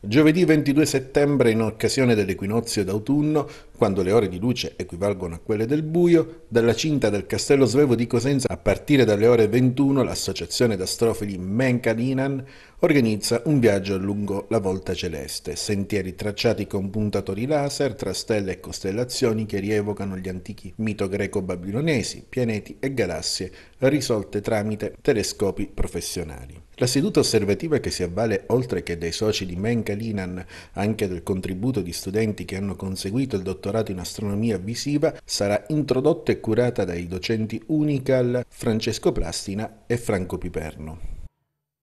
Giovedì 22 settembre, in occasione dell'equinozio d'autunno, quando le ore di luce equivalgono a quelle del buio, dalla cinta del Castello Svevo di Cosenza, a partire dalle ore 21, l'associazione d'astrofili Menkalinan organizza un viaggio lungo la volta celeste, sentieri tracciati con puntatori laser tra stelle e costellazioni che rievocano gli antichi mito greco-babilonesi, pianeti e galassie risolte tramite telescopi professionali. La seduta osservativa che si avvale oltre che dei soci di Menka Linan anche del contributo di studenti che hanno conseguito il dottorato in astronomia visiva sarà introdotta e curata dai docenti Unical, Francesco Plastina e Franco Piperno.